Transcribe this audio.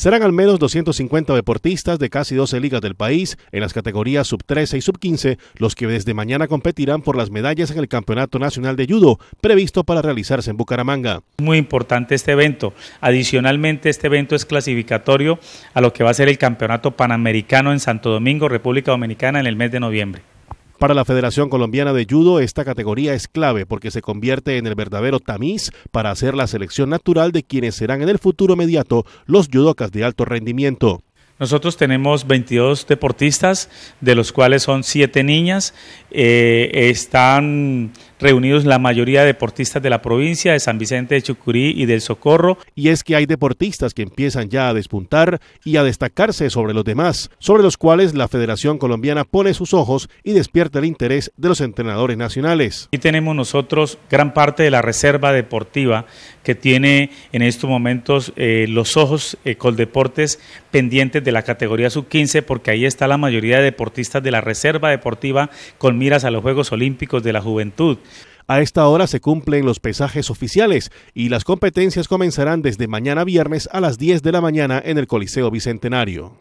Serán al menos 250 deportistas de casi 12 ligas del país en las categorías sub-13 y sub-15 los que desde mañana competirán por las medallas en el Campeonato Nacional de Judo previsto para realizarse en Bucaramanga. Muy importante este evento. Adicionalmente este evento es clasificatorio a lo que va a ser el Campeonato Panamericano en Santo Domingo, República Dominicana en el mes de noviembre. Para la Federación Colombiana de Judo, esta categoría es clave porque se convierte en el verdadero tamiz para hacer la selección natural de quienes serán en el futuro inmediato los judocas de alto rendimiento. Nosotros tenemos 22 deportistas, de los cuales son 7 niñas eh, están reunidos la mayoría de deportistas de la provincia de San Vicente de Chucurí y del Socorro. Y es que hay deportistas que empiezan ya a despuntar y a destacarse sobre los demás, sobre los cuales la Federación Colombiana pone sus ojos y despierta el interés de los entrenadores nacionales. Y tenemos nosotros gran parte de la reserva deportiva que tiene en estos momentos eh, los ojos eh, con deportes pendientes de la categoría sub-15 porque ahí está la mayoría de deportistas de la reserva deportiva con miras a los Juegos Olímpicos de la Juventud. A esta hora se cumplen los pesajes oficiales y las competencias comenzarán desde mañana viernes a las 10 de la mañana en el Coliseo Bicentenario.